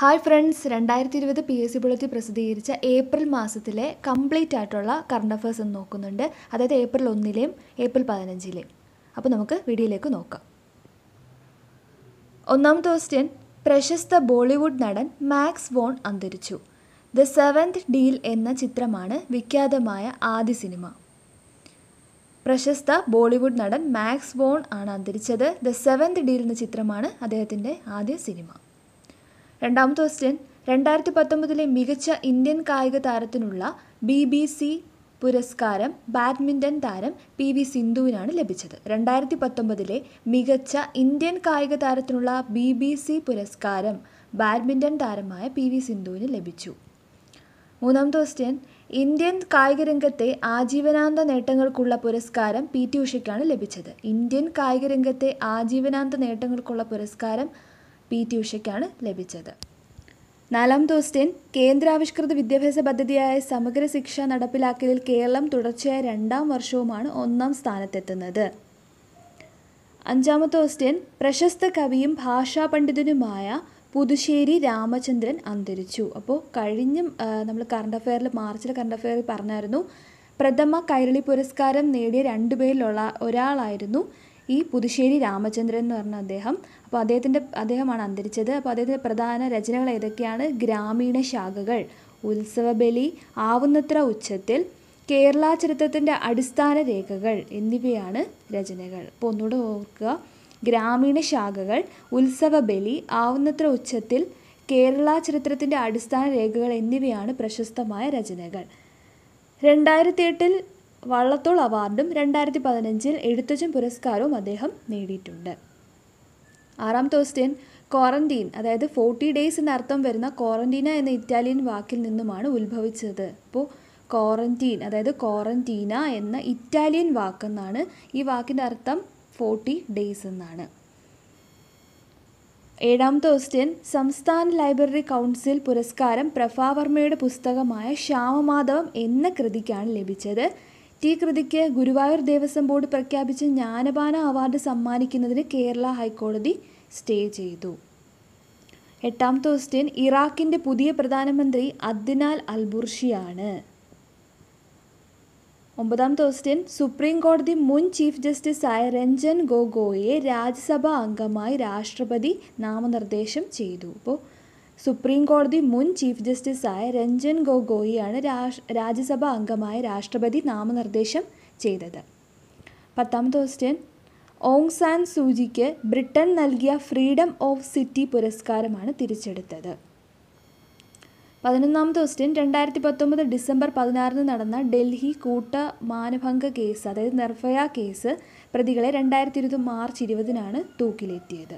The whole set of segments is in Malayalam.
ഹായ് ഫ്രണ്ട്സ് രണ്ടായിരത്തി ഇരുപത് പി എസ് സി ബുള്ളറ്റിൻ പ്രസിദ്ധീകരിച്ച ഏപ്രിൽ മാസത്തിലെ കംപ്ലീറ്റ് ആയിട്ടുള്ള കറണ്ട് അഫയേഴ്സ് എന്ന് നോക്കുന്നുണ്ട് അതായത് ഏപ്രിൽ ഒന്നിലെയും ഏപ്രിൽ പതിനഞ്ചിലെയും അപ്പോൾ നമുക്ക് വീഡിയോയിലേക്ക് നോക്കാം ഒന്നാമത്തെ ക്വസ്റ്റ്യൻ പ്രശസ്ത ബോളിവുഡ് നടൻ മാക്സ് വോൺ അന്തരിച്ചു ദ സെവൻത് ഡീൽ എന്ന ചിത്രമാണ് വിഖ്യാതമായ ആദ്യ സിനിമ പ്രശസ്ത ബോളിവുഡ് നടൻ മാക്സ് വോൺ ആണ് അന്തരിച്ചത് ദ സെവൻത് ഡീൽ എന്ന ചിത്രമാണ് അദ്ദേഹത്തിൻ്റെ ആദ്യ സിനിമ രണ്ടാമത്തെ ക്വസ്റ്റ്യൻ രണ്ടായിരത്തി പത്തൊമ്പതിലെ മികച്ച ഇന്ത്യൻ കായിക താരത്തിനുള്ള ബി ബി സി പുരസ്കാരം ബാഡ്മിൻ്റൺ താരം പി വി സിന്ധുവിനാണ് ലഭിച്ചത് രണ്ടായിരത്തി പത്തൊമ്പതിലെ മികച്ച ഇന്ത്യൻ കായിക താരത്തിനുള്ള ബി ബി സി പുരസ്കാരം ബാഡ്മിൻ്റൺ താരമായ പി വി സിന്ധുവിന് ലഭിച്ചു മൂന്നാമത്തെ ക്വസ്റ്റ്യൻ ഇന്ത്യൻ കായിക രംഗത്തെ ആജീവനാന്ത നേട്ടങ്ങൾക്കുള്ള പുരസ്കാരം പി ടി ഉഷയ്ക്കാണ് ലഭിച്ചത് ഇന്ത്യൻ കായിക രംഗത്തെ ആജീവനാന്ത നേട്ടങ്ങൾക്കുള്ള പുരസ്കാരം പി ടി ഉഷയ്ക്കാണ് ലഭിച്ചത് നാലാം ദിവസത്തേൻ കേന്ദ്രാവിഷ്കൃത വിദ്യാഭ്യാസ പദ്ധതിയായ സമഗ്ര ശിക്ഷ നടപ്പിലാക്കലിൽ കേരളം തുടർച്ചയായ രണ്ടാം വർഷവുമാണ് ഒന്നാം സ്ഥാനത്തെത്തുന്നത് അഞ്ചാമത്തെ ഓസ്റ്റിൻ പ്രശസ്ത കവിയും ഭാഷാ പണ്ഡിതനുമായ പുതുശ്ശേരി രാമചന്ദ്രൻ അന്തരിച്ചു അപ്പോൾ കഴിഞ്ഞ നമ്മൾ കറണ്ട് അഫെയറിൽ മാർച്ചിലെ കറണ്ട് അഫെയറിൽ പറഞ്ഞായിരുന്നു പ്രഥമ കൈരളി പുരസ്കാരം നേടിയ രണ്ടുപേരിലുള്ള ഒരാളായിരുന്നു ഈ പുതുശ്ശേരി രാമചന്ദ്രൻ എന്ന് പറഞ്ഞ അദ്ദേഹം അപ്പോൾ അദ്ദേഹത്തിൻ്റെ അദ്ദേഹമാണ് അന്തരിച്ചത് അപ്പോൾ അദ്ദേഹത്തിൻ്റെ പ്രധാന രചനകൾ ഏതൊക്കെയാണ് ഗ്രാമീണ ശാഖകൾ ഉത്സവബലി ആവുന്നത്ര ഉച്ചത്തിൽ കേരള ചരിത്രത്തിൻ്റെ അടിസ്ഥാന രേഖകൾ എന്നിവയാണ് രചനകൾ അപ്പോൾ ഒന്നുകൂടെ ഓർക്കുക ഗ്രാമീണ ശാഖകൾ ഉത്സവബലി ആവുന്നത്ര ഉച്ചത്തിൽ കേരള ചരിത്രത്തിൻ്റെ അടിസ്ഥാന രേഖകൾ എന്നിവയാണ് പ്രശസ്തമായ രചനകൾ രണ്ടായിരത്തി എട്ടിൽ വള്ളത്തോൾ അവാർഡും രണ്ടായിരത്തി പതിനഞ്ചിൽ എഴുത്തച്ഛൻ പുരസ്കാരവും അദ്ദേഹം നേടിയിട്ടുണ്ട് ആറാമത്തെ ക്വസ്റ്റ്യൻ ക്വാറന്റീൻ അതായത് ഫോർട്ടി ഡേയ്സ് എന്നർത്ഥം വരുന്ന ക്വാറന്റീന എന്ന ഇറ്റാലിയൻ വാക്കിൽ നിന്നുമാണ് ഉത്ഭവിച്ചത് അപ്പോൾ ക്വാറന്റീൻ അതായത് ക്വാറന്റീന എന്ന ഇറ്റാലിയൻ വാക്കെന്നാണ് ഈ വാക്കിൻ്റെ അർത്ഥം ഫോർട്ടി ഡേയ്സ് എന്നാണ് ഏഴാമത്തെ ക്വസ്റ്റ്യൻ സംസ്ഥാന ലൈബ്രറി കൗൺസിൽ പുരസ്കാരം പ്രഭാവർമ്മയുടെ പുസ്തകമായ ശ്യാമമാധവം എന്ന കൃതിക്കാണ് ലഭിച്ചത് ടി കൃതിക്ക് ഗുരുവായൂർ ദേവസ്വം ബോർഡ് പ്രഖ്യാപിച്ച ജ്ഞാനപാന അവാർഡ് സമ്മാനിക്കുന്നതിന് കേരള ഹൈക്കോടതി സ്റ്റേ ചെയ്തു എട്ടാം ക്വസ്റ്റ്യൻ ഇറാഖിൻ്റെ പുതിയ പ്രധാനമന്ത്രി അദ്ദിനാൽ അൽബുർഷിയാണ് ഒമ്പതാം ക്വസ്റ്റ്യൻ സുപ്രീം കോടതി മുൻ ചീഫ് ജസ്റ്റിസായ രഞ്ജൻ ഗൊഗോയെ രാജ്യസഭാ അംഗമായി രാഷ്ട്രപതി നാമനിർദ്ദേശം ചെയ്തു അപ്പോൾ സുപ്രീം കോടതി മുൻ ചീഫ് ജസ്റ്റിസായ രഞ്ജൻ ഗൊഗോയിയാണ് രാജ്യസഭാ അംഗമായ രാഷ്ട്രപതി നാമനിർദ്ദേശം ചെയ്തത് പത്താമത്തെ ക്വസ്റ്റ്യൻ ഓങ് സാൻ സൂചിക്ക് ബ്രിട്ടൻ നൽകിയ ഫ്രീഡം ഓഫ് സിറ്റി പുരസ്കാരമാണ് തിരിച്ചെടുത്തത് പതിനൊന്നാമത്തെ ക്വസ്റ്റ്യൻ രണ്ടായിരത്തി പത്തൊമ്പത് ഡിസംബർ പതിനാറിന് നടന്ന ഡൽഹി കൂട്ട മാനഭംഗ കേസ് അതായത് നിർഭയ കേസ് പ്രതികളെ രണ്ടായിരത്തി ഇരുപത് മാർച്ച് ഇരുപതിനാണ് തൂക്കിലെത്തിയത്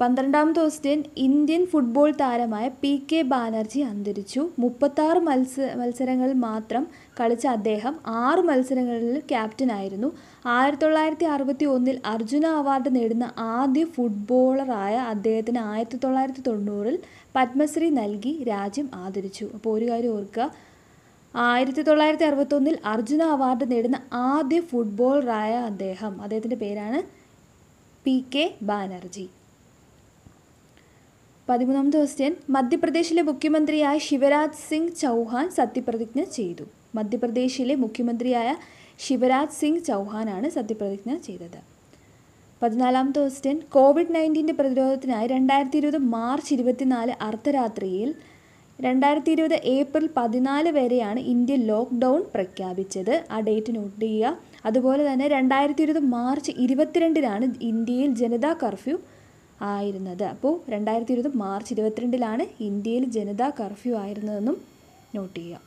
പന്ത്രണ്ടാം ദിവസത്തെ ഇന്ത്യൻ ഫുട്ബോൾ താരമായ പി കെ ബാനർജി അന്തരിച്ചു മുപ്പത്താറ് മത്സ മത്സരങ്ങളിൽ മാത്രം കളിച്ച അദ്ദേഹം ആറ് മത്സരങ്ങളിൽ ക്യാപ്റ്റനായിരുന്നു ആയിരത്തി തൊള്ളായിരത്തി അറുപത്തി ഒന്നിൽ അർജുന അവാർഡ് നേടുന്ന ആദ്യ ഫുട്ബോളറായ അദ്ദേഹത്തിന് ആയിരത്തി തൊള്ളായിരത്തി തൊണ്ണൂറിൽ പത്മശ്രീ നൽകി രാജ്യം ആദരിച്ചു അപ്പോൾ ഒരു കാര്യം ഓർക്കുക ആയിരത്തി തൊള്ളായിരത്തി അറുപത്തൊന്നിൽ അർജുന അവാർഡ് നേടുന്ന ആദ്യ ഫുട്ബോളറായ അദ്ദേഹം അദ്ദേഹത്തിൻ്റെ പേരാണ് പി കെ ബാനർജി പതിമൂന്നാം ദിവസം മധ്യപ്രദേശിലെ മുഖ്യമന്ത്രിയായ ശിവരാജ് സിംഗ് ചൗഹാൻ സത്യപ്രതിജ്ഞ ചെയ്തു മധ്യപ്രദേശിലെ മുഖ്യമന്ത്രിയായ ശിവരാജ് സിംഗ് ചൗഹാനാണ് സത്യപ്രതിജ്ഞ ചെയ്തത് പതിനാലാം ദിവസത്തെ കോവിഡ് നയൻറ്റീൻ്റെ പ്രതിരോധത്തിനായി രണ്ടായിരത്തി ഇരുപത് മാർച്ച് ഇരുപത്തിനാല് അർദ്ധരാത്രിയിൽ രണ്ടായിരത്തി ഇരുപത് ഏപ്രിൽ പതിനാല് വരെയാണ് ഇന്ത്യ ലോക്ക്ഡൗൺ പ്രഖ്യാപിച്ചത് ആ ഡേറ്റ് നോട്ട് ചെയ്യുക അതുപോലെ തന്നെ രണ്ടായിരത്തി ഇരുപത് മാർച്ച് ഇരുപത്തിരണ്ടിനാണ് ഇന്ത്യയിൽ ജനതാ കർഫ്യൂ ആയിരുന്നത് അപ്പോൾ രണ്ടായിരത്തി ഇരുപത് മാർച്ച് ഇരുപത്തിരണ്ടിലാണ് ഇന്ത്യയിൽ ജനതാ കർഫ്യൂ ആയിരുന്നതെന്നും നോട്ട് ചെയ്യുക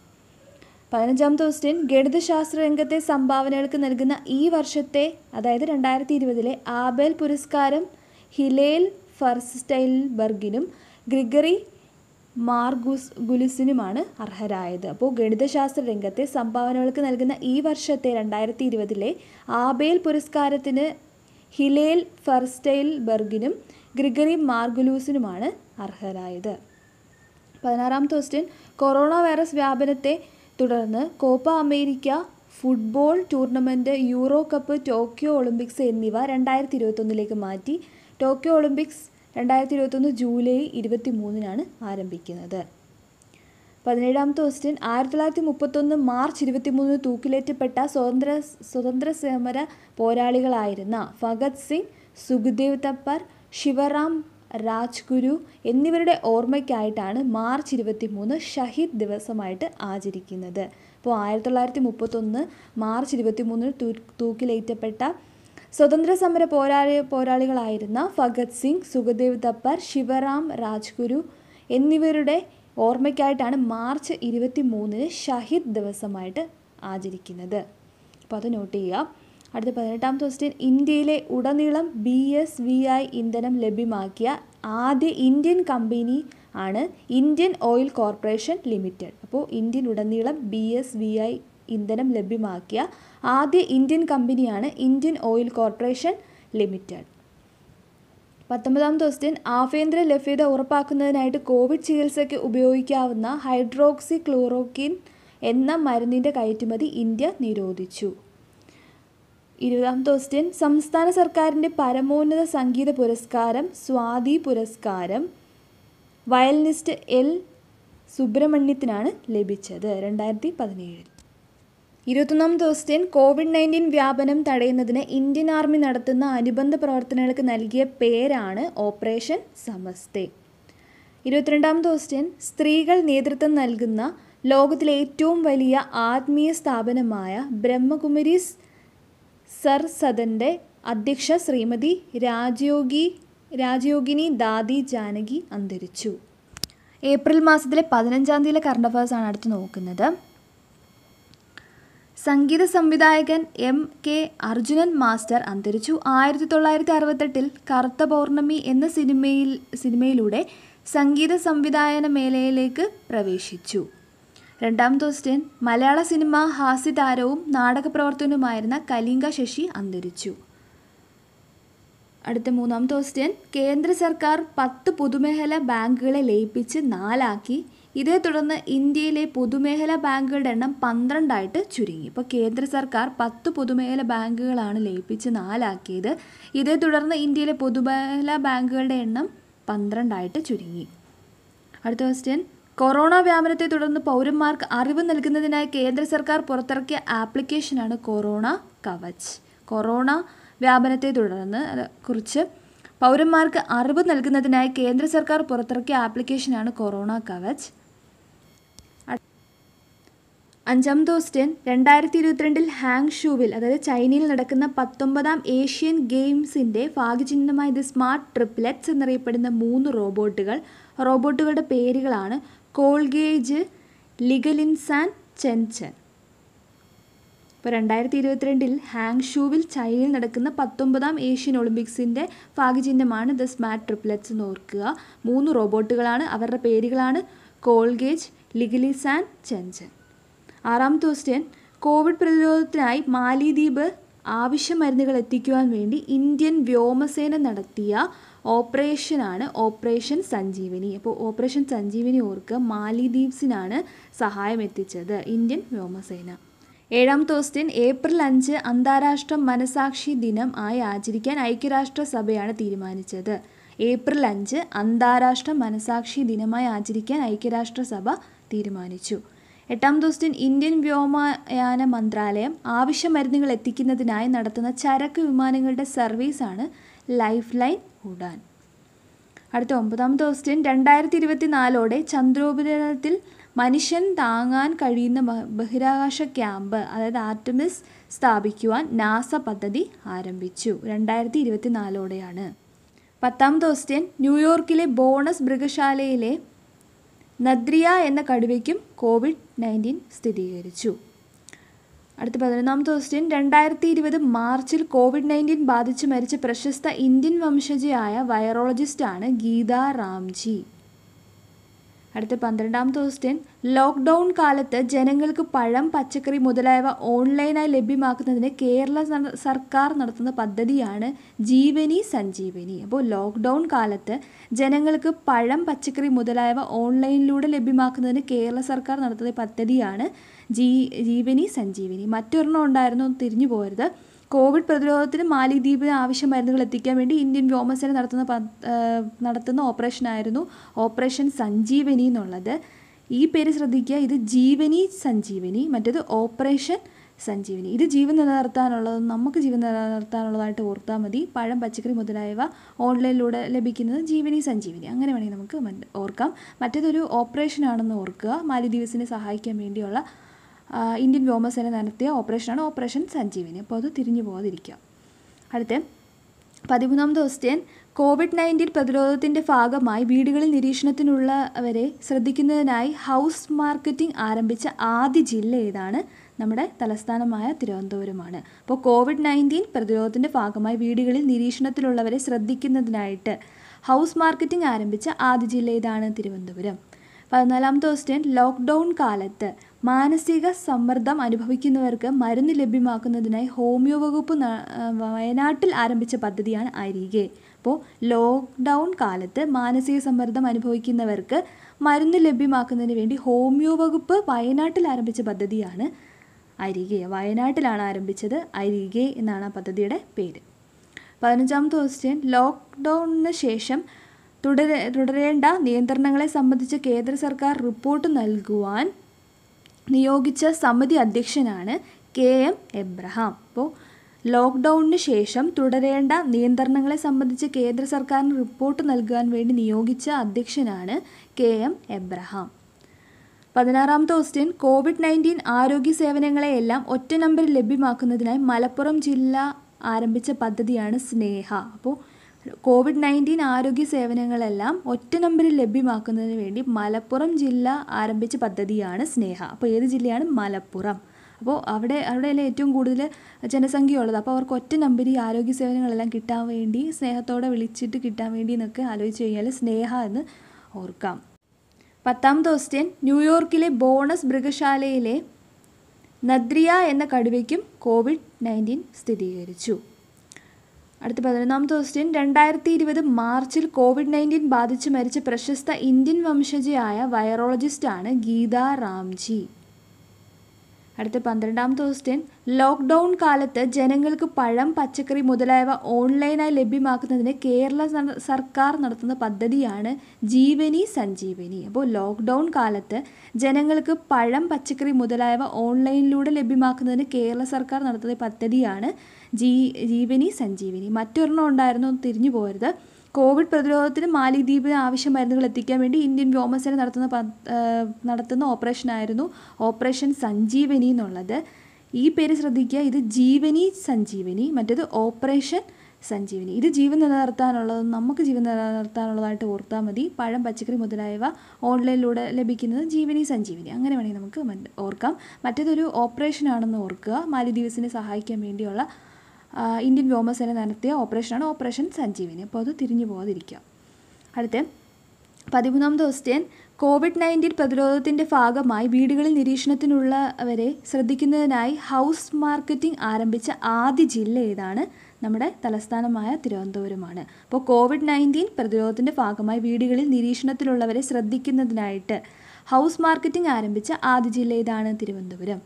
പതിനഞ്ചാം ദിവസം ഗണിതശാസ്ത്ര രംഗത്തെ സംഭാവനകൾക്ക് നൽകുന്ന ഈ വർഷത്തെ അതായത് രണ്ടായിരത്തി ഇരുപതിലെ ആബേൽ പുരസ്കാരം ഹിലേൽ ഫർസ്റ്റൈൽബർഗിനും ഗ്രിഗറി മാർഗുസ് ഗുലിസിനുമാണ് അർഹരായത് അപ്പോൾ ഗണിതശാസ്ത്ര രംഗത്തെ സംഭാവനകൾക്ക് നൽകുന്ന ഈ വർഷത്തെ രണ്ടായിരത്തി ഇരുപതിലെ ആബേൽ പുരസ്കാരത്തിന് ഹിലേൽ ഫർസ്റ്റൈൽബർഗിനും ഗ്രിഗറി മാർഗുലൂസിനുമാണ് അർഹരായത് പതിനാറാമത്തെ ക്വസ്റ്റ്യൻ കൊറോണ വൈറസ് വ്യാപനത്തെ തുടർന്ന് Copa America football tournament euro cup Tokyo Olympics എന്നിവ രണ്ടായിരത്തി ഇരുപത്തൊന്നിലേക്ക് മാറ്റി ടോക്കിയോ ഒളിമ്പിക്സ് രണ്ടായിരത്തി ഇരുപത്തൊന്ന് ജൂലൈ ഇരുപത്തി മൂന്നിനാണ് ആരംഭിക്കുന്നത് പതിനേഴാമത്തെ ക്വസ്റ്റ്യൻ ആയിരത്തി തൊള്ളായിരത്തി മുപ്പത്തൊന്ന് മാർച്ച് ഇരുപത്തി മൂന്നിന് തൂക്കിലേറ്റപ്പെട്ട സ്വതന്ത്ര സ്വതന്ത്ര സമര പോരാളികളായിരുന്ന ഭഗത് സിംഗ് സുഖ്ദേവ് തപ്പർ ശിവറാം രാജ്ഗുരു എന്നിവരുടെ ഓർമ്മയ്ക്കായിട്ടാണ് മാർച്ച് ഇരുപത്തി മൂന്ന് ഷഹീദ് ദിവസമായിട്ട് ആചരിക്കുന്നത് അപ്പോൾ ആയിരത്തി തൊള്ളായിരത്തി മുപ്പത്തൊന്ന് മാർച്ച് ഇരുപത്തി മൂന്നിന് തൂ തൂക്കിലേറ്റപ്പെട്ട സ്വതന്ത്ര സമര പോരാളി പോരാളികളായിരുന്ന ഭഗത് സിംഗ് സുഖദേവ് തപ്പർ ശിവറാം രാജ്ഗുരു എന്നിവരുടെ ഓർമ്മയ്ക്കായിട്ടാണ് മാർച്ച് ഇരുപത്തി മൂന്നിന് ഷഹീദ് ദിവസമായിട്ട് ആചരിക്കുന്നത് അപ്പോൾ അത് നോട്ട് ചെയ്യുക അടുത്ത പതിനെട്ടാം ക്വസ്റ്റ്യൻ ഇന്ത്യയിലെ ഉടനീളം ബി എസ് വി ഐ ഇന്ധനം ലഭ്യമാക്കിയ ആദ്യ ഇന്ത്യൻ കമ്പനി ആണ് ഇന്ത്യൻ ഓയിൽ കോർപ്പറേഷൻ ലിമിറ്റഡ് അപ്പോൾ ഇന്ത്യൻ ഉടനീളം ബി എസ് വി ഐ ഇന്ധനം ലഭ്യമാക്കിയ ആദ്യ ഇന്ത്യൻ കമ്പനിയാണ് ഇന്ത്യൻ ഓയിൽ കോർപ്പറേഷൻ ലിമിറ്റഡ് പത്തൊമ്പതാം ക്വസ്റ്റ്യൻ ആഭ്യന്തര ലഭ്യത ഉറപ്പാക്കുന്നതിനായിട്ട് കോവിഡ് ചികിത്സയ്ക്ക് ഉപയോഗിക്കാവുന്ന ഹൈഡ്രോക്സി ക്ലോറോക്കിൻ എന്ന മരുന്നിൻ്റെ കയറ്റുമതി ഇന്ത്യ നിരോധിച്ചു ഇരുപതാം തോസ്റ്റിൻ സംസ്ഥാന സർക്കാരിൻ്റെ പരമോന്നത സംഗീത പുരസ്കാരം സ്വാതി പുരസ്കാരം വയലിനിസ്റ്റ് എൽ സുബ്രഹ്മണ്യത്തിനാണ് ലഭിച്ചത് രണ്ടായിരത്തി പതിനേഴിൽ ഇരുപത്തൊന്നാം തോസ്റ്റിൻ കോവിഡ് നയൻറ്റീൻ വ്യാപനം തടയുന്നതിന് ഇന്ത്യൻ ആർമി നടത്തുന്ന അനുബന്ധ പ്രവർത്തനങ്ങൾക്ക് നൽകിയ പേരാണ് ഓപ്പറേഷൻ സമസ്തേ ഇരുപത്തിരണ്ടാം തോസ്റ്റിൻ സ്ത്രീകൾ നേതൃത്വം നൽകുന്ന ലോകത്തിലെ ഏറ്റവും വലിയ ആത്മീയ സ്ഥാപനമായ ബ്രഹ്മകുമരീസ് സർ സദൻ്റെ അധ്യക്ഷ ശ്രീമതി രാജയോഗി രാജയോഗിനി ദാദി ജാനകി അന്തരിച്ചു ഏപ്രിൽ മാസത്തിലെ പതിനഞ്ചാം തീയതിയിലെ കറണ്ട് അഫയേഴ്സാണ് അടുത്ത് നോക്കുന്നത് സംഗീത സംവിധായകൻ എം കെ അർജുനൻ മാസ്റ്റർ അന്തരിച്ചു ആയിരത്തി തൊള്ളായിരത്തി അറുപത്തെട്ടിൽ കറുത്ത പൗർണമി എന്ന സിനിമയിൽ സിനിമയിലൂടെ സംഗീത സംവിധായന മേഖലയിലേക്ക് പ്രവേശിച്ചു രണ്ടാമത്തെ ക്വസ്റ്റ്യൻ മലയാള സിനിമ ഹാസ്യതാരവും പ്രവർത്തനവുമായിരുന്ന കലിംഗ ശശി അന്തരിച്ചു അടുത്ത മൂന്നാമത്തെ ക്വസ്റ്റ്യൻ കേന്ദ്ര സർക്കാർ പത്ത് പൊതുമേഖലാ ബാങ്കുകളെ ലയിപ്പിച്ച് നാലാക്കി ഇതേ തുടർന്ന് ഇന്ത്യയിലെ പൊതുമേഖലാ ബാങ്കുകളുടെ എണ്ണം പന്ത്രണ്ടായിട്ട് ചുരുങ്ങി ഇപ്പോൾ കേന്ദ്ര സർക്കാർ പത്ത് പൊതുമേഖലാ ബാങ്കുകളാണ് ലയിപ്പിച്ച് നാലാക്കിയത് ഇതേ തുടർന്ന് ഇന്ത്യയിലെ പൊതുമേഖലാ ബാങ്കുകളുടെ എണ്ണം പന്ത്രണ്ടായിട്ട് ചുരുങ്ങി അടുത്ത ക്വസ്റ്റ്യൻ കൊറോണ വ്യാപനത്തെ തുടർന്ന് പൗരന്മാർക്ക് അറിവ് നൽകുന്നതിനായി കേന്ദ്ര സർക്കാർ പുറത്തിറക്കിയ ആപ്ലിക്കേഷനാണ് കൊറോണ കവച് കൊറോണ വ്യാപനത്തെ തുടർന്ന് കുറിച്ച് പൗരന്മാർക്ക് അറിവ് നൽകുന്നതിനായി കേന്ദ്ര സർക്കാർ പുറത്തിറക്കിയ ആപ്ലിക്കേഷനാണ് കൊറോണ കവച് അഞ്ചാം ദോസ്റ്റൻ രണ്ടായിരത്തി ഇരുപത്തിരണ്ടിൽ ഹാങ് ഷൂവിൽ അതായത് ചൈനയിൽ നടക്കുന്ന പത്തൊമ്പതാം ഏഷ്യൻ ഗെയിംസിൻ്റെ ഭാഗ്യചിഹ്നമായ ദി സ്മാർട്ട് ട്രിപ്ലെറ്റ്സ് എന്നറിയപ്പെടുന്ന മൂന്ന് റോബോട്ടുകൾ റോബോട്ടുകളുടെ പേരുകളാണ് കോൾഗേജ് ലിഗലിൻസാൻ ചെൻചൻ ഇപ്പോൾ രണ്ടായിരത്തി ഇരുപത്തിരണ്ടിൽ ഹാങ് ഷൂവിൽ ചൈനയിൽ നടക്കുന്ന പത്തൊമ്പതാം ഏഷ്യൻ ഒളിമ്പിക്സിൻ്റെ ഭാഗ്യചിഹ്നമാണ് ദ സ്മാർട്ട് ട്രിപ്ലെറ്റ്സ് എന്ന് ഓർക്കുക മൂന്ന് റോബോട്ടുകളാണ് അവരുടെ പേരുകളാണ് കോൾഗേജ് ലിഗലിസാൻ ചെൻചൻ ആറാമത്തെ ക്വസ്റ്റ്യൻ കോവിഡ് പ്രതിരോധത്തിനായി മാലിദ്വീപ് ആവശ്യ മരുന്നുകൾ എത്തിക്കുവാൻ വേണ്ടി ഇന്ത്യൻ വ്യോമസേന നടത്തിയ ഓപ്പറേഷനാണ് ഓപ്പറേഷൻ സഞ്ജീവനി അപ്പോൾ ഓപ്പറേഷൻ സഞ്ജീവനി ഓർക്ക് മാലിദ്വീപ്സിനാണ് സഹായം എത്തിച്ചത് ഇന്ത്യൻ വ്യോമസേന ഏഴാം ദിവസത്തിൻ ഏപ്രിൽ അഞ്ച് അന്താരാഷ്ട്ര മനസാക്ഷി ദിനം ആയി ആചരിക്കാൻ ഐക്യരാഷ്ട്രസഭയാണ് തീരുമാനിച്ചത് ഏപ്രിൽ അഞ്ച് അന്താരാഷ്ട്ര മനസാക്ഷി ദിനമായി ആചരിക്കാൻ ഐക്യരാഷ്ട്രസഭ തീരുമാനിച്ചു എട്ടാം ദിവസത്തിൽ ഇന്ത്യൻ വ്യോമയാന മന്ത്രാലയം ആവശ്യ മരുന്നുകൾ എത്തിക്കുന്നതിനായി നടത്തുന്ന ചരക്ക് വിമാനങ്ങളുടെ സർവീസാണ് ലൈഫ് ലൈൻ ഉഡാൻ അടുത്ത ഒമ്പതാം ദിവസത്തിൽ രണ്ടായിരത്തി ഇരുപത്തി നാലോടെ ചന്ദ്രോപരിതലത്തിൽ മനുഷ്യൻ താങ്ങാൻ കഴിയുന്ന ബഹിരാകാശ ക്യാമ്പ് അതായത് ആർട്ടമിസ് സ്ഥാപിക്കുവാൻ നാസ പദ്ധതി ആരംഭിച്ചു രണ്ടായിരത്തി ഇരുപത്തി നാലോടെയാണ് പത്താം ദിവസത്തെ ന്യൂയോർക്കിലെ ബോണസ് മൃഗശാലയിലെ നദ്രിയ എന്ന കടുവയ്ക്കും കോവിഡ് നയൻറ്റീൻ സ്ഥിരീകരിച്ചു അടുത്ത പതിനൊന്നാമത്തെ ക്വസ്റ്റ്യൻ രണ്ടായിരത്തി ഇരുപത് മാർച്ചിൽ കോവിഡ് നയൻറ്റീൻ ബാധിച്ച് മരിച്ച പ്രശസ്ത ഇന്ത്യൻ വംശജയായ വൈറോളജിസ്റ്റാണ് ഗീതാ റാംജി അടുത്ത പന്ത്രണ്ടാമത്തെ ക്വസ്റ്റ്യൻ ലോക്ക്ഡൗൺ കാലത്ത് ജനങ്ങൾക്ക് പഴം പച്ചക്കറി മുതലായവ ഓൺലൈനായി ലഭ്യമാക്കുന്നതിന് കേരള സർക്കാർ നടത്തുന്ന പദ്ധതിയാണ് ജീവനി സഞ്ജീവനി അപ്പോൾ ലോക്ക്ഡൗൺ കാലത്ത് ജനങ്ങൾക്ക് പഴം പച്ചക്കറി മുതലായവ ഓൺലൈനിലൂടെ ലഭ്യമാക്കുന്നതിന് കേരള സർക്കാർ നടത്തുന്ന പദ്ധതിയാണ് ജീവനി സഞ്ജീവനി മറ്റൊരെണ്ണം ഉണ്ടായിരുന്നു തിരിഞ്ഞു പോരുത് കോവിഡ് പ്രതിരോധത്തിന് മാലിദ്വീപിന് ആവശ്യ മരുന്നുകൾ എത്തിക്കാൻ വേണ്ടി ഇന്ത്യൻ വ്യോമസേന നടത്തുന്ന നടത്തുന്ന ഓപ്പറേഷനായിരുന്നു ഓപ്പറേഷൻ സഞ്ജീവനി എന്നുള്ളത് ഈ പേര് ശ്രദ്ധിക്കുക ഇത് ജീവനി സഞ്ജീവനി മറ്റത് ഓപ്പറേഷൻ സഞ്ജീവനി ഇത് ജീവൻ നിലനിർത്താനുള്ളതും നമുക്ക് ജീവൻ നിലനിർത്താനുള്ളതായിട്ട് ഓർത്താൽ മതി പഴം പച്ചക്കറി മുതലായവ ഓൺലൈനിലൂടെ ലഭിക്കുന്നത് ജീവനി സഞ്ജീവനി അങ്ങനെ വേണമെങ്കിൽ നമുക്ക് ഓർക്കാം മറ്റേതൊരു ഓപ്പറേഷൻ ഓർക്കുക മാലിദ്വീപ്സിനെ സഹായിക്കാൻ വേണ്ടിയുള്ള ഇന്ത്യൻ വ്യോമസേന നടത്തിയ ഓപ്പറേഷനാണ് ഓപ്പറേഷൻ സഞ്ജീവിനി അപ്പോൾ അത് തിരിഞ്ഞു പോകാതിരിക്കുക അടുത്ത പതിമൂന്നാം ദിവസത്തെ കോവിഡ് നയൻറ്റീൻ പ്രതിരോധത്തിൻ്റെ ഭാഗമായി വീടുകളിൽ നിരീക്ഷണത്തിനുള്ളവരെ ശ്രദ്ധിക്കുന്നതിനായി ഹൗസ് മാർക്കറ്റിംഗ് ആരംഭിച്ച ആദ്യ ജില്ല ഏതാണ് നമ്മുടെ തലസ്ഥാനമായ തിരുവനന്തപുരമാണ് അപ്പോൾ കോവിഡ് നയൻറ്റീൻ പ്രതിരോധത്തിൻ്റെ ഭാഗമായി വീടുകളിൽ നിരീക്ഷണത്തിലുള്ളവരെ ശ്രദ്ധിക്കുന്നതിനായിട്ട് ഹൗസ് മാർക്കറ്റിംഗ് ആരംഭിച്ച ആദ്യ ജില്ല ഏതാണ് തിരുവനന്തപുരം പതിനാലാമത്തെ ക്വസ്റ്റ്യൻ ലോക്ക്ഡൗൺ കാലത്ത് മാനസിക സമ്മർദ്ദം അനുഭവിക്കുന്നവർക്ക് മരുന്ന് ലഭ്യമാക്കുന്നതിനായി ഹോമിയോ വകുപ്പ് വയനാട്ടിൽ ആരംഭിച്ച പദ്ധതിയാണ് അരികെ അപ്പോൾ ലോക്ക്ഡൗൺ കാലത്ത് മാനസിക സമ്മർദ്ദം അനുഭവിക്കുന്നവർക്ക് മരുന്ന് ലഭ്യമാക്കുന്നതിന് വേണ്ടി ഹോമിയോ വകുപ്പ് വയനാട്ടിൽ ആരംഭിച്ച പദ്ധതിയാണ് അരികെ വയനാട്ടിലാണ് ആരംഭിച്ചത് അരികെ എന്നാണ് ആ പദ്ധതിയുടെ പേര് പതിനഞ്ചാമത്തെ ക്വസ്റ്റ്യൻ ലോക്ക്ഡൗണിന് ശേഷം തുടരേണ്ട നിയന്ത്രണങ്ങളെ സംബന്ധിച്ച് കേന്ദ്ര സർക്കാർ റിപ്പോർട്ട് നൽകുവാൻ നിയോഗിച്ച സമിതി അധ്യക്ഷനാണ് കെ എം എബ്രഹാം അപ്പോൾ ലോക്ക്ഡൗണിന് ശേഷം തുടരേണ്ട നിയന്ത്രണങ്ങളെ സംബന്ധിച്ച് കേന്ദ്ര സർക്കാരിന് റിപ്പോർട്ട് നൽകാൻ വേണ്ടി നിയോഗിച്ച അധ്യക്ഷനാണ് കെ എം എബ്രഹാം പതിനാറാമത്തെ ക്വസ്റ്റ്യൻ കോവിഡ് നയൻറ്റീൻ ആരോഗ്യ സേവനങ്ങളെയെല്ലാം ഒറ്റ നമ്പറിൽ ലഭ്യമാക്കുന്നതിനായി മലപ്പുറം ജില്ല ആരംഭിച്ച പദ്ധതിയാണ് സ്നേഹ അപ്പോൾ കോവിഡ് നയൻറ്റീൻ ആരോഗ്യ സേവനങ്ങളെല്ലാം ഒറ്റ നമ്പറിൽ ലഭ്യമാക്കുന്നതിന് വേണ്ടി മലപ്പുറം ജില്ല ആരംഭിച്ച പദ്ധതിയാണ് സ്നേഹ അപ്പോൾ ഏത് ജില്ലയാണ് മലപ്പുറം അപ്പോൾ അവിടെ അവിടെയല്ലേ ഏറ്റവും കൂടുതൽ ജനസംഖ്യ ഉള്ളത് അപ്പോൾ അവർക്ക് ഒറ്റ നമ്പർ ഈ ആരോഗ്യ സേവനങ്ങളെല്ലാം കിട്ടാൻ വേണ്ടി സ്നേഹത്തോടെ വിളിച്ചിട്ട് കിട്ടാൻ വേണ്ടി എന്നൊക്കെ ആലോചിച്ച് കഴിഞ്ഞാൽ സ്നേഹ എന്ന് ഓർക്കാം പത്താമത് ക്വസ്റ്റ്യൻ ന്യൂയോർക്കിലെ ബോണസ് മൃഗശാലയിലെ നദ്രിയ എന്ന കടുവയ്ക്കും കോവിഡ് നയൻറ്റീൻ സ്ഥിരീകരിച്ചു അടുത്ത പതിനൊന്നാമത്തെ ക്വസ്റ്റ്യൻ രണ്ടായിരത്തി ഇരുപത് മാർച്ചിൽ കോവിഡ് നയൻറ്റീൻ ബാധിച്ച് മരിച്ച പ്രശസ്ത ഇന്ത്യൻ വംശജയായ വൈറോളജിസ്റ്റാണ് ഗീതാ റാംജി അടുത്ത പന്ത്രണ്ടാം ദിവസത്തെ ലോക്ക്ഡൗൺ കാലത്ത് ജനങ്ങൾക്ക് പഴം പച്ചക്കറി മുതലായവ ഓൺലൈനായി ലഭ്യമാക്കുന്നതിന് കേരള സർക്കാർ നടത്തുന്ന പദ്ധതിയാണ് ജീവനി സഞ്ജീവനി അപ്പോൾ ലോക്ക്ഡൗൺ കാലത്ത് ജനങ്ങൾക്ക് പഴം പച്ചക്കറി മുതലായവ ഓൺലൈനിലൂടെ ലഭ്യമാക്കുന്നതിന് കേരള സർക്കാർ നടത്തുന്ന പദ്ധതിയാണ് ജീവനി സഞ്ജീവനി മറ്റൊരെണ്ണം ഉണ്ടായിരുന്നു തിരിഞ്ഞു പോയത് കോവിഡ് പ്രതിരോധത്തിന് മാലിദ്വീപിൽ ആവശ്യ മരുന്നുകൾ എത്തിക്കാൻ വേണ്ടി ഇന്ത്യൻ വ്യോമസേന നടത്തുന്ന നടത്തുന്ന ഓപ്പറേഷനായിരുന്നു ഓപ്പറേഷൻ സഞ്ജീവനി എന്നുള്ളത് ഈ പേര് ശ്രദ്ധിക്കുക ഇത് ജീവനി സഞ്ജീവനി മറ്റേത് ഓപ്പറേഷൻ സഞ്ജീവനി ഇത് ജീവൻ നിലനിർത്താനുള്ളതും നമുക്ക് ജീവൻ നിലനിർത്താനുള്ളതായിട്ട് ഓർത്താൽ മതി പഴം പച്ചക്കറി മുതലായവ ഓൺലൈനിലൂടെ ലഭിക്കുന്നത് ജീവനി സഞ്ജീവനി അങ്ങനെ വേണമെങ്കിൽ നമുക്ക് ഓർക്കാം മറ്റേതൊരു ഓപ്പറേഷൻ ആണെന്ന് ഓർക്കുക മാലിദ്വീപ്സിനെ സഹായിക്കാൻ വേണ്ടിയുള്ള ഇന്ത്യൻ വ്യോമസേന നടത്തിയ ഓപ്പറേഷനാണ് ഓപ്പറേഷൻ സഞ്ജീവിനി അപ്പോൾ അത് തിരിഞ്ഞു പോകാതിരിക്കുക അടുത്ത പതിമൂന്നാം ദിവസത്തെ കോവിഡ് നയൻറ്റീൻ പ്രതിരോധത്തിൻ്റെ ഭാഗമായി വീടുകളിൽ നിരീക്ഷണത്തിനുള്ളവരെ ശ്രദ്ധിക്കുന്നതിനായി ഹൗസ് മാർക്കറ്റിംഗ് ആരംഭിച്ച ആദ്യ ജില്ല ഏതാണ് നമ്മുടെ തലസ്ഥാനമായ തിരുവനന്തപുരമാണ് അപ്പോൾ കോവിഡ് നയൻറ്റീൻ പ്രതിരോധത്തിൻ്റെ ഭാഗമായി വീടുകളിൽ നിരീക്ഷണത്തിലുള്ളവരെ ശ്രദ്ധിക്കുന്നതിനായിട്ട് ഹൗസ് മാർക്കറ്റിംഗ് ആരംഭിച്ച ആദ്യ ജില്ല ഏതാണ് തിരുവനന്തപുരം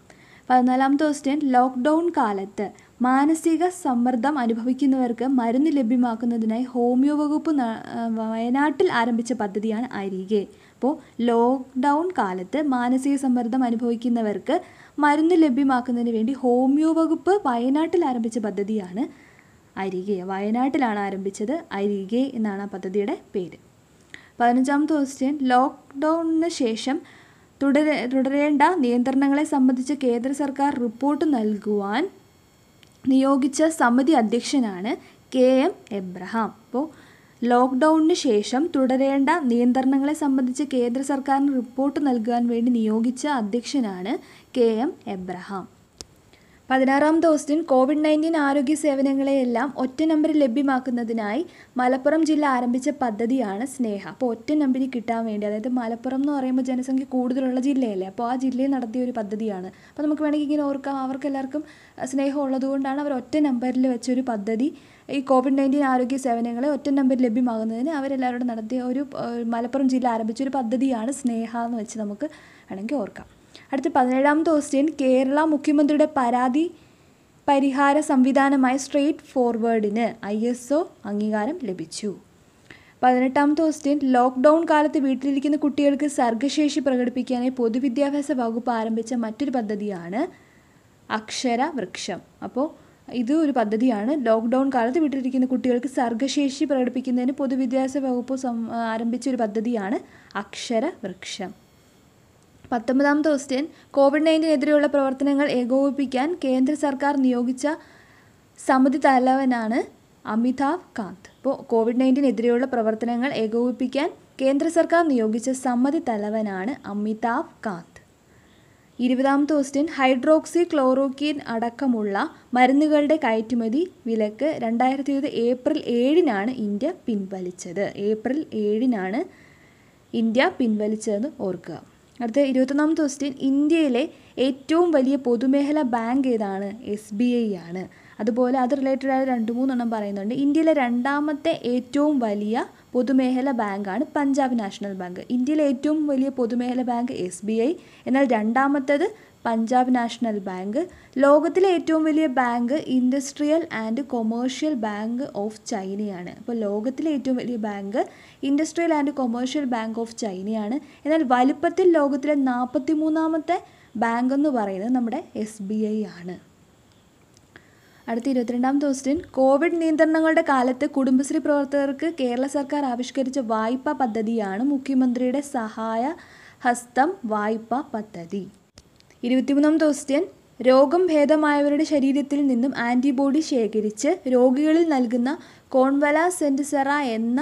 പതിനാലാമത്തെ ദിവസത്തെ ലോക്ക്ഡൗൺ കാലത്ത് മാനസിക സമ്മർദ്ദം അനുഭവിക്കുന്നവർക്ക് മരുന്ന് ലഭ്യമാക്കുന്നതിനായി ഹോമിയോ വകുപ്പ് വയനാട്ടിൽ ആരംഭിച്ച പദ്ധതിയാണ് അരികെ അപ്പോൾ ലോക്ക്ഡൗൺ കാലത്ത് മാനസിക സമ്മർദ്ദം അനുഭവിക്കുന്നവർക്ക് മരുന്ന് ലഭ്യമാക്കുന്നതിന് വേണ്ടി ഹോമിയോ വകുപ്പ് വയനാട്ടിൽ ആരംഭിച്ച പദ്ധതിയാണ് അരികെ വയനാട്ടിലാണ് ആരംഭിച്ചത് അരികെ എന്നാണ് ആ പദ്ധതിയുടെ പേര് പതിനഞ്ചാമത്തെ ക്വസ്റ്റ്യൻ ലോക്ക്ഡൗണിന് ശേഷം തുടരെ തുടരേണ്ട നിയന്ത്രണങ്ങളെ സംബന്ധിച്ച് കേന്ദ്ര സർക്കാർ റിപ്പോർട്ട് നൽകുവാൻ നിയോഗിച്ച സമിതി അധ്യക്ഷനാണ് കെ എം എബ്രഹാം അപ്പോൾ ലോക്ക്ഡൗണിന് ശേഷം തുടരേണ്ട നിയന്ത്രണങ്ങളെ സംബന്ധിച്ച് കേന്ദ്ര സർക്കാരിന് റിപ്പോർട്ട് നൽകാൻ വേണ്ടി നിയോഗിച്ച അധ്യക്ഷനാണ് കെ എം എബ്രഹാം പതിനാറാം ദിവസത്തിൽ കോവിഡ് നയൻറ്റീൻ ആരോഗ്യ സേവനങ്ങളെയെല്ലാം ഒറ്റ നമ്പറിൽ ലഭ്യമാക്കുന്നതിനായി മലപ്പുറം ജില്ല ആരംഭിച്ച പദ്ധതിയാണ് സ്നേഹ അപ്പോൾ ഒറ്റ നമ്പറിൽ കിട്ടാൻ വേണ്ടി അതായത് മലപ്പുറം എന്ന് പറയുമ്പോൾ ജനസംഖ്യ കൂടുതലുള്ള ജില്ലയല്ലേ അപ്പോൾ ആ ജില്ലയിൽ നടത്തിയ ഒരു പദ്ധതിയാണ് അപ്പോൾ നമുക്ക് വേണമെങ്കിൽ ഇങ്ങനെ ഓർക്കാം അവർക്ക് എല്ലാവർക്കും സ്നേഹം ഉള്ളതുകൊണ്ടാണ് അവർ ഒറ്റ നമ്പറിൽ വെച്ചൊരു പദ്ധതി ഈ കോവിഡ് നയൻറ്റീൻ ആരോഗ്യ സേവനങ്ങളെ ഒറ്റ നമ്പറിൽ ലഭ്യമാകുന്നതിന് അവരെല്ലാവരോടും നടത്തിയ ഒരു മലപ്പുറം ജില്ല ആരംഭിച്ച ഒരു പദ്ധതിയാണ് സ്നേഹ എന്ന് വെച്ച് നമുക്ക് വേണമെങ്കിൽ ഓർക്കാം അടുത്ത പതിനേഴാം ക്വസ്റ്റ്യൻ കേരള മുഖ്യമന്ത്രിയുടെ പരാതി പരിഹാര സംവിധാനമായ സ്ട്രേറ്റ് ഫോർവേഡിന് ഐ എസ് ഒ അംഗീകാരം ലഭിച്ചു പതിനെട്ടാം ക്വസ്റ്റ്യൻ ലോക്ക്ഡൗൺ കാലത്ത് വീട്ടിലിരിക്കുന്ന കുട്ടികൾക്ക് സർഗശേഷി പ്രകടിപ്പിക്കാനായി പൊതുവിദ്യാഭ്യാസ വകുപ്പ് ആരംഭിച്ച മറ്റൊരു പദ്ധതിയാണ് അക്ഷര വൃക്ഷം അപ്പോൾ ഇത് ഒരു പദ്ധതിയാണ് ലോക്ക്ഡൗൺ കാലത്ത് വീട്ടിലിരിക്കുന്ന കുട്ടികൾക്ക് സർഗശേഷി പ്രകടിപ്പിക്കുന്നതിന് പൊതുവിദ്യാഭ്യാസ വകുപ്പ് ആരംഭിച്ച ഒരു പദ്ധതിയാണ് അക്ഷര വൃക്ഷം പത്തൊമ്പതാമത്തെ ക്വസ്റ്റ്യൻ കോവിഡ് നയൻറ്റീനെതിരെയുള്ള പ്രവർത്തനങ്ങൾ ഏകോപിപ്പിക്കാൻ കേന്ദ്ര സർക്കാർ നിയോഗിച്ച സമിതി തലവനാണ് അമിതാഭ് കാന്ത് ഇപ്പോൾ കോവിഡ് നയൻറ്റീനെതിരെയുള്ള പ്രവർത്തനങ്ങൾ ഏകോപിപ്പിക്കാൻ കേന്ദ്ര സർക്കാർ നിയോഗിച്ച സമിതി തലവനാണ് അമിതാഭ് കാന്ത് ഇരുപതാമത്തെ ക്വസ്റ്റ്യൻ ഹൈഡ്രോക്സി ക്ലോറോക്കീൻ അടക്കമുള്ള മരുന്നുകളുടെ കയറ്റുമതി വിലക്ക് രണ്ടായിരത്തി ഇരുപത് ഏപ്രിൽ ഏഴിനാണ് ഇന്ത്യ പിൻവലിച്ചത് ഏപ്രിൽ ഏഴിനാണ് ഇന്ത്യ പിൻവലിച്ചതെന്ന് ഓർക്കുക അടുത്ത ഇരുപത്തൊന്നാമത്തെ ക്വസ്റ്റ്യൻ ഇന്ത്യയിലെ ഏറ്റവും വലിയ പൊതുമേഖലാ ബാങ്ക് ഏതാണ് എസ് ബി ഐ ആണ് അതുപോലെ അത് റിലേറ്റഡായ ആയ രണ്ട് മൂന്നെണ്ണം പറയുന്നുണ്ട് ഇന്ത്യയിലെ രണ്ടാമത്തെ ഏറ്റവും വലിയ പൊതുമേഖല ബാങ്കാണ് പഞ്ചാബ് നാഷണൽ ബാങ്ക് ഇന്ത്യയിലെ ഏറ്റവും വലിയ പൊതുമേഖല ബാങ്ക് എസ് ബി ഐ എന്നാൽ രണ്ടാമത്തത് പഞ്ചാബ് നാഷണൽ ബാങ്ക് ലോകത്തിലെ ഏറ്റവും വലിയ bank industrial and commercial bank of ചൈനയാണ് അപ്പോൾ ലോകത്തിലെ ഏറ്റവും വലിയ bank industrial and commercial bank of ചൈനയാണ് എന്നാൽ വലുപ്പത്തിൽ ലോകത്തിലെ നാൽപ്പത്തി മൂന്നാമത്തെ ബാങ്ക് എന്ന് പറയുന്നത് നമ്മുടെ എസ് ബി ഐ ആണ് അടുത്ത ഇരുപത്തിരണ്ടാം ദിവസത്തിൽ കോവിഡ് നിയന്ത്രണങ്ങളുടെ കാലത്ത് കുടുംബശ്രീ പ്രവർത്തകർക്ക് കേരള സർക്കാർ ആവിഷ്കരിച്ച വായ്പാ പദ്ധതിയാണ് മുഖ്യമന്ത്രിയുടെ സഹായ ഹസ്തം വായ്പാ പദ്ധതി ഇരുപത്തിമൂന്നാം ദിവസത്തിൽ രോഗം ഭേദമായവരുടെ ശരീരത്തിൽ നിന്നും ആൻറ്റിബോഡി ശേഖരിച്ച് രോഗികളിൽ നൽകുന്ന കോൺവലാസെൻസറ എന്ന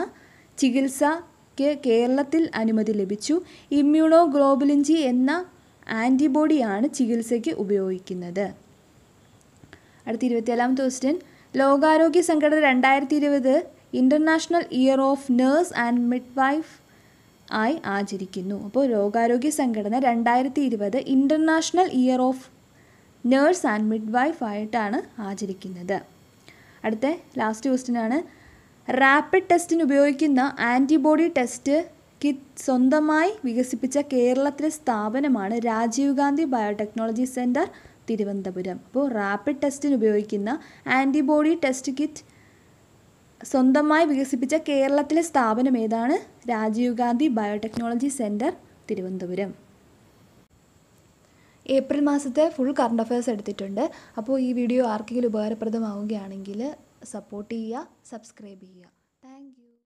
ചികിത്സയ്ക്ക് കേരളത്തിൽ അനുമതി ലഭിച്ചു ഇമ്മ്യൂണോ ഗ്ലോബുലിൻജി എന്ന ആൻറ്റിബോഡിയാണ് ചികിത്സയ്ക്ക് ഉപയോഗിക്കുന്നത് അടുത്ത ഇരുപത്തിയേഴാമത്തെ ക്വസ്റ്റ്യൻ ലോകാരോഗ്യ സംഘടന രണ്ടായിരത്തി ഇരുപത് international year of nurse and midwife ആയി ആചരിക്കുന്നു അപ്പോൾ ലോകാരോഗ്യ സംഘടന രണ്ടായിരത്തി ഇരുപത് international year of nurse and midwife ആയിട്ടാണ് ആചരിക്കുന്നത് അടുത്ത ലാസ്റ്റ് ക്വസ്റ്റിനാണ് റാപ്പിഡ് ടെസ്റ്റിന് ഉപയോഗിക്കുന്ന ആൻറ്റിബോഡി ടെസ്റ്റ് കിറ്റ് സ്വന്തമായി വികസിപ്പിച്ച കേരളത്തിലെ സ്ഥാപനമാണ് രാജീവ് ഗാന്ധി ബയോടെക്നോളജി സെൻറ്റർ തിരുവനന്തപുരം അപ്പോൾ റാപ്പിഡ് ടെസ്റ്റിന് ഉപയോഗിക്കുന്ന ആൻറ്റിബോഡി ടെസ്റ്റ് കിറ്റ് സ്വന്തമായി വികസിപ്പിച്ച കേരളത്തിലെ സ്ഥാപനം ഏതാണ് Rajiv Gandhi biotechnology centre Thiruvananthapuram April മാസത്തെ ഫുൾ കറണ്ട് അഫയേഴ്സ് എടുത്തിട്ടുണ്ട് അപ്പോൾ ഈ വീഡിയോ ആർക്കെങ്കിലും ഉപകാരപ്രദമാവുകയാണെങ്കിൽ സപ്പോർട്ട് ചെയ്യുക സബ്സ്ക്രൈബ് ചെയ്യുക